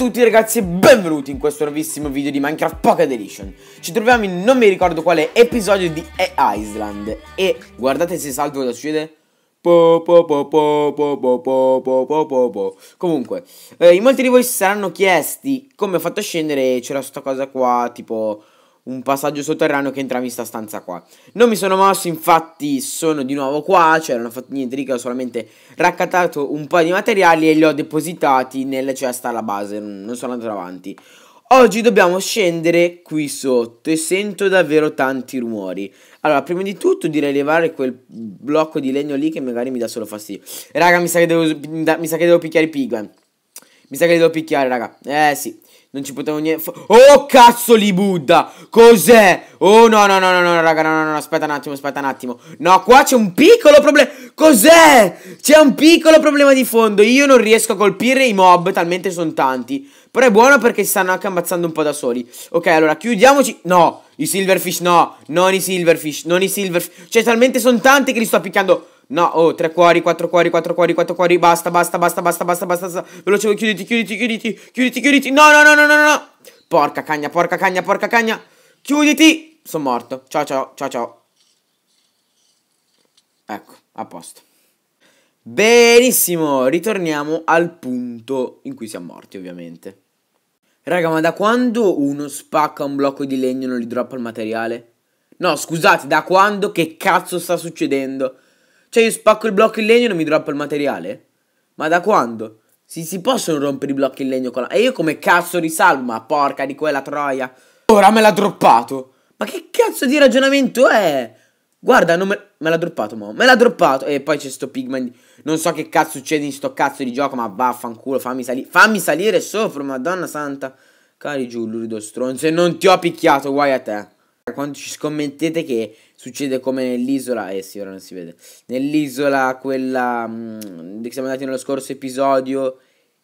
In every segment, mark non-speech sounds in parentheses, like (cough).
tutti ragazzi e benvenuti in questo nuovissimo video di Minecraft Pocket Edition Ci troviamo in non mi ricordo quale episodio di e Island E guardate se salto cosa succede po po po po po po po po po po po Comunque, eh, in molti di voi si saranno chiesti come ho fatto a scendere c'era sta cosa qua tipo un passaggio sotterraneo che entra in questa stanza qua. Non mi sono mosso, infatti sono di nuovo qua, cioè non ho fatto niente di che, ho solamente raccattato un po' di materiali e li ho depositati nella cesta alla base, non sono andato avanti. Oggi dobbiamo scendere qui sotto e sento davvero tanti rumori. Allora, prima di tutto direi levare quel blocco di legno lì che magari mi dà solo fastidio. Raga, mi sa che devo, mi sa che devo picchiare i pigmen. Mi sa che li devo picchiare, raga. Eh sì. Non ci potevo niente Oh cazzo li Buddha Cos'è? Oh no no no no no raga no no no aspetta un attimo aspetta un attimo No qua c'è un piccolo problema Cos'è? C'è un piccolo problema di fondo Io non riesco a colpire i mob talmente sono tanti Però è buono perché si stanno anche ammazzando un po' da soli Ok allora chiudiamoci No i silverfish no Non i silverfish Non i silverfish Cioè talmente sono tanti che li sto picchiando. No, oh, tre cuori, quattro cuori, quattro cuori, quattro cuori. Basta, basta, basta, basta, basta, basta. basta. Veloce, chiuditi, chiuditi, chiuditi, chiuditi, chiuditi. No, no, no, no, no, no. Porca cagna, porca cagna, porca cagna. Chiuditi. Sono morto. Ciao, ciao, ciao, ciao. Ecco, a posto. Benissimo, ritorniamo al punto in cui siamo morti, ovviamente. Raga, ma da quando uno spacca un blocco di legno e non gli droppa il materiale? No, scusate, da quando che cazzo sta succedendo? Cioè io spacco il blocco in legno e non mi droppa il materiale? Ma da quando? Si, si possono rompere i blocchi in legno con la... E io come cazzo risalvo? Ma porca di quella troia. Ora me l'ha droppato. Ma che cazzo di ragionamento è? Guarda, non me, me l'ha droppato, mo. Me l'ha droppato. E poi c'è sto pigman. Non so che cazzo succede in sto cazzo di gioco, ma vaffanculo, fammi salire. Fammi salire sopra, madonna santa. Cari giù, lurido stronzo. E non ti ho picchiato, guai a te quando ci scommettete che succede come nell'isola, eh sì, ora non si vede, nell'isola quella mh, mm, che siamo andati nello scorso episodio,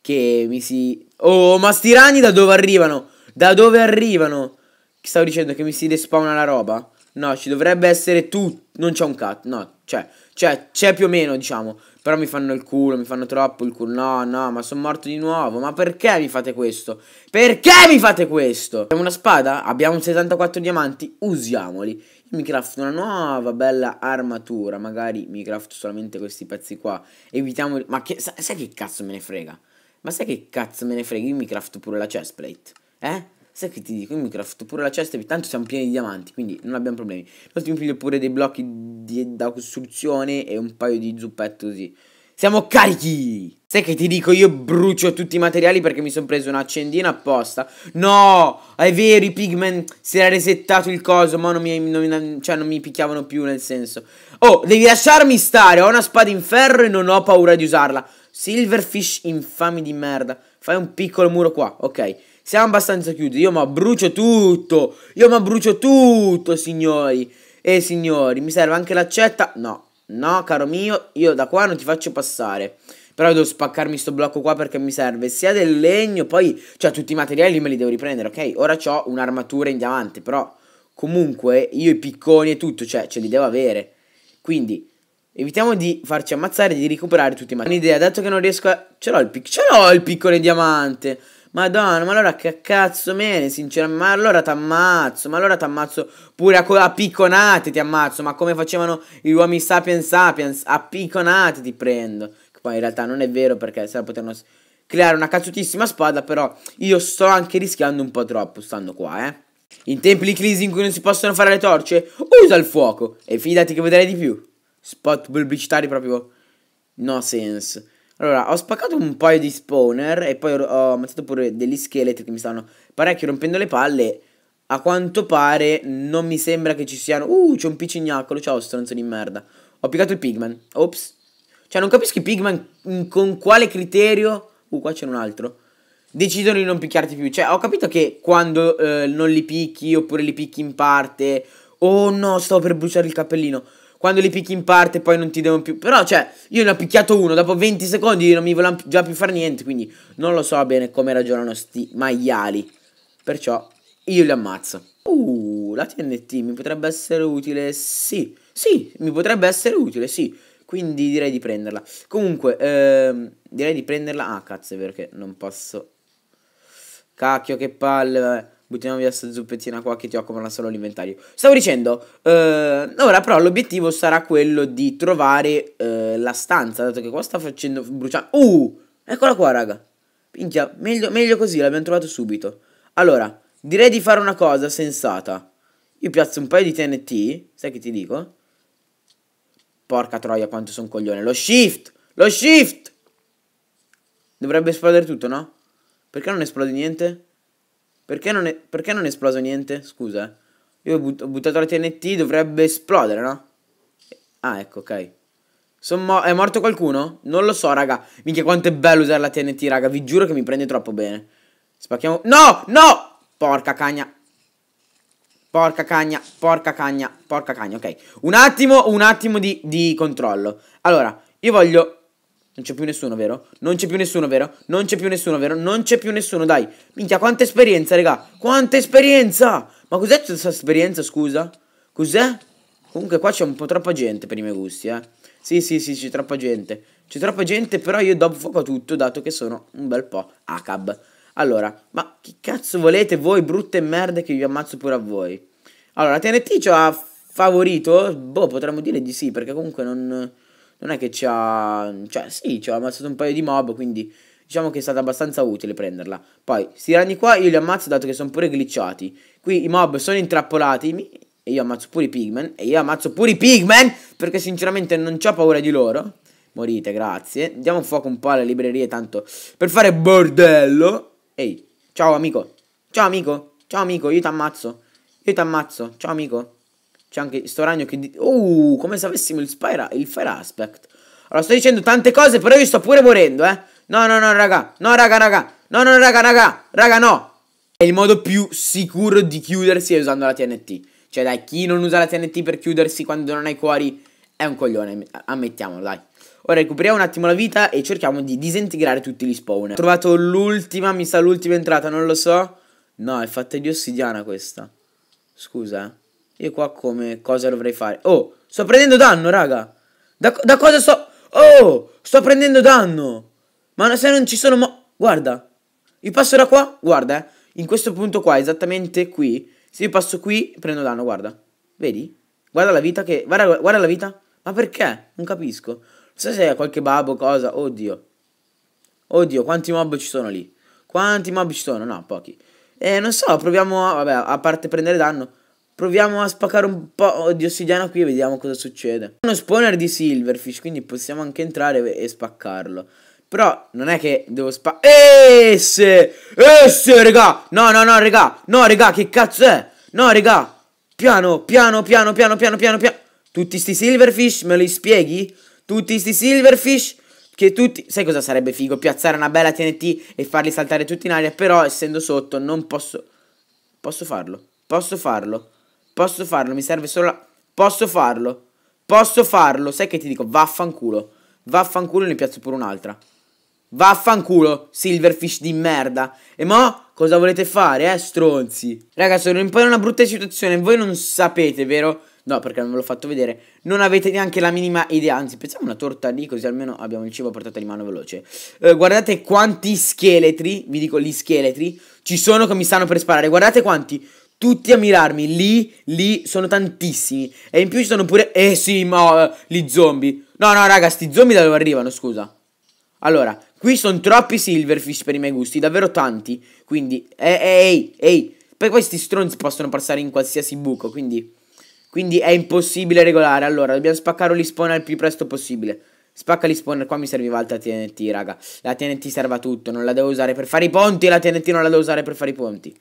che mi si... Oh, ma sti ragni da dove arrivano? Da dove arrivano? Stavo dicendo che mi si respawna la roba? No, ci dovrebbe essere tu... Non c'è un cut no, c'è, cioè, cioè, c'è più o meno, diciamo. Però mi fanno il culo, mi fanno troppo il culo. No, no, ma sono morto di nuovo. Ma perché mi fate questo? Perché mi fate questo? Abbiamo una spada? Abbiamo 74 diamanti? Usiamoli. mi crafto una nuova bella armatura. Magari mi crafto solamente questi pezzi qua. Evitiamo... Ma che... sai che cazzo me ne frega? Ma sai che cazzo me ne frega? Io mi crafto pure la chestplate. Eh? Sai che ti dico, in Minecraft pure la cesta, tanto siamo pieni di diamanti, quindi non abbiamo problemi. L'ultimo ti impiglio pure dei blocchi di, da costruzione e un paio di zuppette così. Siamo carichi! Sai che ti dico, io brucio tutti i materiali perché mi sono preso un'accendina apposta. No! È vero, i pigmen si era resettato il coso, ma non mi, non, cioè non mi picchiavano più, nel senso. Oh, devi lasciarmi stare, ho una spada in ferro e non ho paura di usarla. Silverfish infami di merda. Fai un piccolo muro qua, ok. Siamo abbastanza chiusi. Io mi brucio tutto. Io mi brucio tutto, signori. E signori, mi serve anche l'accetta? No. No, caro mio, io da qua non ti faccio passare. Però devo spaccarmi sto blocco qua perché mi serve sia del legno, poi... Cioè, tutti i materiali me li devo riprendere, ok? Ora ho un'armatura in diamante, però... Comunque, io i picconi e tutto, cioè, ce li devo avere. Quindi, evitiamo di farci ammazzare e di recuperare tutti i materiali. Un'idea, detto che non riesco a... Ce l'ho il, pic... ce l'ho il piccone in diamante! Madonna, ma allora che cazzo me ne, sinceramente, ma allora t'ammazzo, ma allora t'ammazzo pure a, a picconate ti ammazzo, ma come facevano gli uomini sapiens sapiens, a picconate ti prendo. Che poi in realtà non è vero perché se la potevano creare una cazzutissima spada, però io sto anche rischiando un po' troppo stando qua, eh. In tempi di crisi in cui non si possono fare le torce, usa il fuoco e fidati che vedrai di più. Spot pubblicitari proprio no sense. Allora, ho spaccato un paio di spawner e poi ho ammazzato pure degli scheletri che mi stanno parecchio rompendo le palle. A quanto pare non mi sembra che ci siano... Uh, c'è un piccignacolo, ciao stronzo di merda. Ho piccato il pigman, ops. Cioè, non capisco i pigman con quale criterio... Uh, qua c'è un altro decidono di non picchiarti più. Cioè, ho capito che quando eh, non li picchi oppure li picchi in parte. Oh no, stavo per bruciare il cappellino quando li picchi in parte poi non ti devono più... Però, cioè, io ne ho picchiato uno, dopo 20 secondi non mi volevano già più fare niente, quindi non lo so bene come ragionano sti maiali. Perciò, io li ammazzo. Uh, la TNT mi potrebbe essere utile, sì. Sì, mi potrebbe essere utile, sì. Quindi direi di prenderla. Comunque, ehm, direi di prenderla... Ah, cazzo, perché non posso... Cacchio, che palle, vabbè. Buttiamo via questa zuppettina qua che ti occupano solo l'inventario. Stavo dicendo, eh, ora però l'obiettivo sarà quello di trovare eh, la stanza, dato che qua sta facendo bruciare... Uh, eccola qua raga. Minchia, meglio, meglio così, l'abbiamo trovato subito. Allora, direi di fare una cosa sensata. Io piazzo un paio di TNT, sai che ti dico? Porca troia quanto sono coglione. Lo shift, lo shift! Dovrebbe esplodere tutto, no? Perché non esplode niente? Perché non, è, perché non è esploso niente? Scusa. Eh. Io ho, but ho buttato la TNT, dovrebbe esplodere, no? Ah, ecco, ok. Mo è morto qualcuno? Non lo so, raga. Minchia, quanto è bello usare la TNT, raga. Vi giuro che mi prende troppo bene. Spacchiamo... No! No! Porca cagna. Porca cagna, porca cagna, porca cagna, ok. Un attimo, un attimo di, di controllo. Allora, io voglio non c'è più nessuno, vero? Non c'è più nessuno, vero? Non c'è più nessuno, vero? Non c'è più nessuno, dai. Minchia, quanta esperienza, raga. Quanta esperienza. Ma cos'è questa esperienza, scusa? Cos'è? Comunque qua c'è un po' troppa gente per i miei gusti, eh. Sì, sì, sì, c'è troppa gente. C'è troppa gente, però io do fuoco a tutto, dato che sono un bel po' ACAB. Allora, ma che cazzo volete voi, brutte merde, che vi ammazzo pure a voi? Allora, TNT ci ha favorito? Boh, potremmo dire di sì, perché comunque non non è che ci ha... Cioè, sì, ci ha ammazzato un paio di mob, quindi diciamo che è stata abbastanza utile prenderla. Poi, sti ragni qua io li ammazzo dato che sono pure glitchati. Qui i mob sono intrappolati e io ammazzo pure i pigmen. E io ammazzo pure i pigmen perché sinceramente non ho paura di loro. Morite, grazie. Diamo fuoco un po' alle librerie, tanto per fare bordello. Ehi, ciao amico. Ciao amico. Ciao amico, io ti ammazzo. Io ti ammazzo. Ciao amico. C'è anche sto ragno che... Uh, come se avessimo il, spire, il fire aspect. Allora, sto dicendo tante cose, però io sto pure morendo, eh. No, no, no, raga. No, raga, raga. No, no, raga, raga. Raga, no. È il modo più sicuro di chiudersi è usando la TNT. Cioè, dai, chi non usa la TNT per chiudersi quando non hai cuori è un coglione, ammettiamolo, dai. Ora recuperiamo un attimo la vita e cerchiamo di disintegrare tutti gli spawn. Ho trovato l'ultima, mi sa l'ultima entrata, non lo so. No, è fatta di ossidiana questa. Scusa, eh. Io qua come cosa dovrei fare? Oh, sto prendendo danno, raga. Da, da cosa sto... Oh, sto prendendo danno. Ma se non ci sono... Mo... Guarda. Io passo da qua, guarda, eh. In questo punto qua, esattamente qui. Se io passo qui, prendo danno, guarda. Vedi? Guarda la vita che... Guarda, guarda la vita. Ma perché? Non capisco. Non so se è qualche babbo o cosa. Oddio. Oddio, quanti mob ci sono lì? Quanti mob ci sono? No, pochi. Eh, non so, proviamo... A... Vabbè, a parte prendere danno... Proviamo a spaccare un po' di ossidiana qui e vediamo cosa succede. Uno spawner di silverfish, quindi possiamo anche entrare e spaccarlo. Però non è che devo spa... Esse! Esse, regà! No, no, no, regà! No, regà, che cazzo è? No, regà! Piano, piano, piano, piano, piano, piano, piano... Tutti sti silverfish, me li spieghi? Tutti sti silverfish... Che tutti... Sai cosa sarebbe figo? Piazzare una bella TNT e farli saltare tutti in aria. Però, essendo sotto, non posso... Posso farlo. Posso farlo. Posso farlo, mi serve solo la... Posso farlo. Posso farlo. Sai che ti dico? Vaffanculo. Vaffanculo ne piazzo pure un'altra. Vaffanculo, silverfish di merda. E mo' cosa volete fare, eh, stronzi? Raga, sono un po' in una brutta situazione. Voi non sapete, vero? No, perché non ve l'ho fatto vedere. Non avete neanche la minima idea. Anzi, pensiamo una torta lì, così almeno abbiamo il cibo a portata di mano veloce. Eh, guardate quanti scheletri, vi dico gli scheletri, ci sono che mi stanno per sparare. Guardate quanti tutti a mirarmi. Lì, lì sono tantissimi. E in più ci sono pure... Eh sì, ma eh, gli zombie. No, no, raga, sti zombie da dove arrivano, scusa. Allora, qui sono troppi silverfish per i miei gusti, davvero tanti. Quindi, eh, eh, ehi, ehi, ehi. Poi questi stronzi possono passare in qualsiasi buco, quindi... Quindi è impossibile regolare. Allora, dobbiamo spaccare gli spawner il più presto possibile. Spacca gli spawner, qua mi serviva altra TNT, raga. La TNT serve a tutto, non la devo usare per fare i ponti, la TNT non la devo usare per fare i ponti.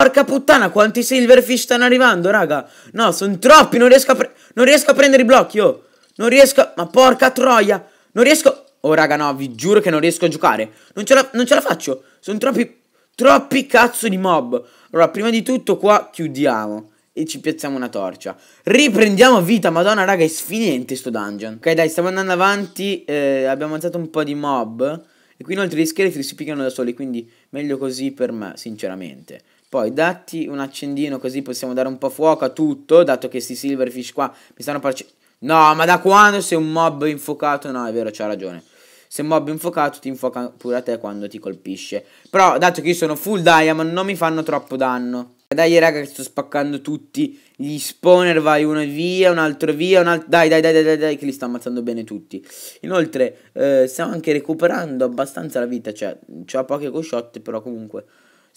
Porca puttana, quanti silverfish stanno arrivando, raga. No, sono troppi, non riesco, a non riesco, a prendere i blocchi, oh. Non riesco... Ma porca troia. Non riesco... Oh, raga, no, vi giuro che non riesco a giocare. Non ce la, non ce la faccio. Sono troppi... Troppi cazzo di mob. Allora, prima di tutto qua chiudiamo. E ci piazziamo una torcia. Riprendiamo vita, madonna, raga, è sfinente sto dungeon. Ok, dai, stiamo andando avanti. Eh, abbiamo alzato un po' di mob. E qui inoltre gli scheletri si piccano da soli, quindi meglio così per me, sinceramente. Poi datti un accendino così possiamo dare un po' fuoco a tutto, dato che questi silverfish qua mi stanno parcendo. No, ma da quando sei un mob infuocato? No, è vero, c'ha ragione. Se un mob infuocato ti infuoca pure a te quando ti colpisce. Però, dato che io sono full diamond, non mi fanno troppo danno. Dai raga che sto spaccando tutti Gli spawner vai uno via Un altro via un altro... Dai dai dai dai dai Che li sto ammazzando bene tutti Inoltre eh, stiamo anche recuperando abbastanza la vita Cioè ho poche cosciotte però comunque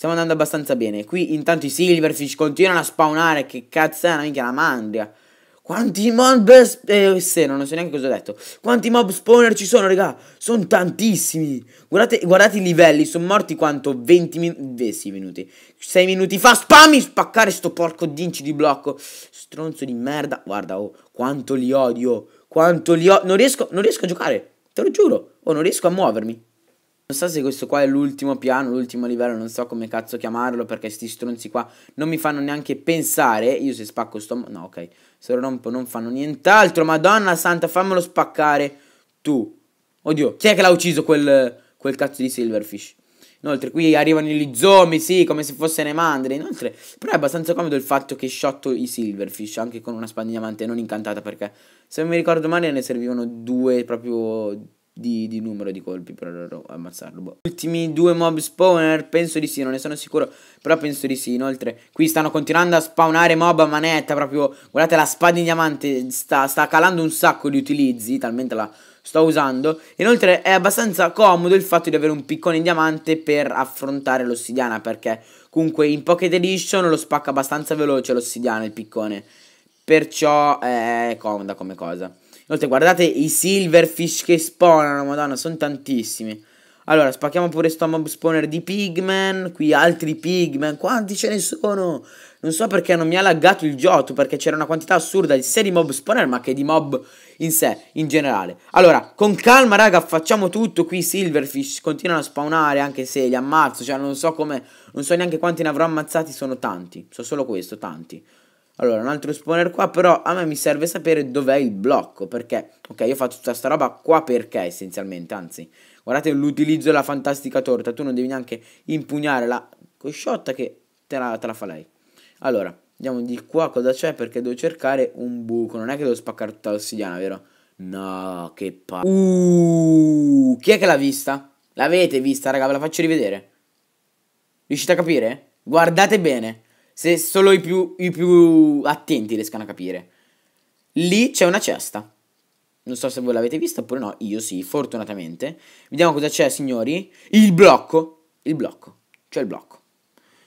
Stiamo andando abbastanza bene. Qui intanto i Silverfish continuano a spawnare. Che cazzo è una minchia la mandria. Quanti mob... Eh, se, non so neanche cosa ho detto. Quanti mob spawner ci sono, raga? Sono tantissimi. Guardate, guardate i livelli. Sono morti quanto? 20 eh, minuti... Eh, minuti. 6 minuti fa. Spammi spaccare sto porco d'inci di blocco. Stronzo di merda. Guarda, oh. Quanto li odio. Quanto li odio. Non riesco, non riesco a giocare. Te lo giuro. Oh, non riesco a muovermi. Non so se questo qua è l'ultimo piano, l'ultimo livello, non so come cazzo chiamarlo perché sti stronzi qua non mi fanno neanche pensare. Io se spacco sto... No, ok, se lo rompo non fanno nient'altro. Madonna santa, fammelo spaccare tu. Oddio, chi è che l'ha ucciso quel, quel cazzo di Silverfish? Inoltre qui arrivano gli zombie, sì, come se fosse ne mandri. Inoltre, però è abbastanza comodo il fatto che shotto i silverfish, anche con una spada diamante non incantata, perché se non mi ricordo male ne servivano due proprio di, di, numero di colpi per ammazzarlo. Boh. Ultimi due mob spawner? Penso di sì, non ne sono sicuro, però penso di sì. Inoltre, qui stanno continuando a spawnare mob a manetta, proprio... Guardate, la spada in diamante sta, sta calando un sacco di utilizzi, talmente la sto usando. Inoltre è abbastanza comodo il fatto di avere un piccone in diamante per affrontare l'ossidiana, perché comunque in Pocket Edition lo spacca abbastanza veloce l'ossidiana, il piccone. Perciò eh, è comoda come cosa. Inoltre guardate i silverfish che spawnano, madonna, sono tantissimi. Allora, spacchiamo pure sto mob spawner di pigman, qui altri pigman, quanti ce ne sono? Non so perché non mi ha laggato il gioco, perché c'era una quantità assurda di sia di mob spawner, ma che di mob in sé, in generale. Allora, con calma, raga, facciamo tutto qui, silverfish continuano a spawnare, anche se li ammazzo, cioè non so come, non so neanche quanti ne avrò ammazzati, sono tanti, so solo questo, tanti. Allora, un altro spawner qua, però a me mi serve sapere dov'è il blocco, perché, ok, io faccio tutta sta roba qua perché, essenzialmente, anzi, guardate l'utilizzo della fantastica torta, tu non devi neanche impugnare la cosciotta che te la, te la fa lei. Allora, andiamo di qua, cosa c'è, perché devo cercare un buco, non è che devo spaccare tutta l'ossidiana, vero? No, che pa... Uh, chi è che l'ha vista? L'avete vista, raga, ve la faccio rivedere. Riuscite a capire? Guardate bene se solo i più, i più attenti riescano a capire. Lì c'è una cesta. Non so se voi l'avete vista oppure no, io sì, fortunatamente. Vediamo cosa c'è, signori. Il blocco. Il blocco. C'è il blocco.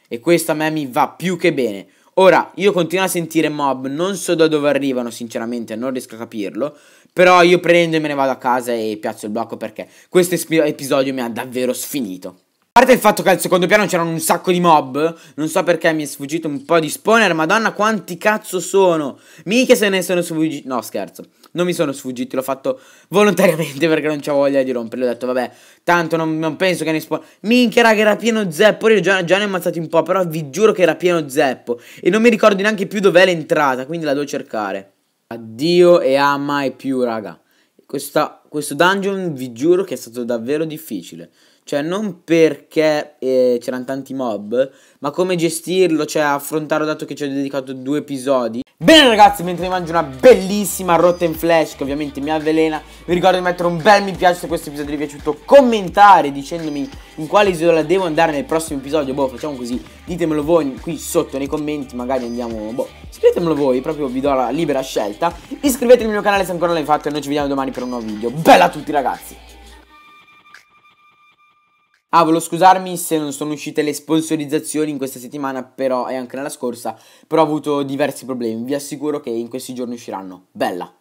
E questo a me mi va più che bene. Ora, io continuo a sentire mob, non so da dove arrivano, sinceramente, non riesco a capirlo. Però io prendo e me ne vado a casa e piazzo il blocco perché questo episodio mi ha davvero sfinito. A parte il fatto che al secondo piano c'erano un sacco di mob, non so perché mi è sfuggito un po' di spawner, madonna quanti cazzo sono! Mica se ne sono sfuggiti, no scherzo, non mi sono sfuggiti, l'ho fatto volontariamente (laughs) perché non c'avevo voglia di romperli, ho detto vabbè, tanto non, non penso che ne spawn... Minchia raga era pieno zeppo, io già, già ne ho ammazzati un po', però vi giuro che era pieno zeppo e non mi ricordo neanche più dov'è l'entrata, quindi la devo cercare. Addio e a mai più raga, Questa, questo dungeon vi giuro che è stato davvero difficile. Cioè, non perché eh, c'erano tanti mob, ma come gestirlo, cioè affrontarlo dato che ci ho dedicato due episodi. Bene ragazzi, mentre mi mangio una bellissima Rotten Flash, che ovviamente mi avvelena, vi ricordo di mettere un bel mi piace se questo episodio vi è piaciuto, commentare dicendomi in quale isola devo andare nel prossimo episodio, boh, facciamo così, ditemelo voi qui sotto nei commenti, magari andiamo, boh, scrivetemelo voi, proprio vi do la libera scelta. Iscrivetevi al mio canale se ancora non l'hai fatto e noi ci vediamo domani per un nuovo video. Bella a tutti ragazzi! Ah, volevo scusarmi se non sono uscite le sponsorizzazioni in questa settimana, però e anche nella scorsa, però ho avuto diversi problemi. Vi assicuro che in questi giorni usciranno. Bella!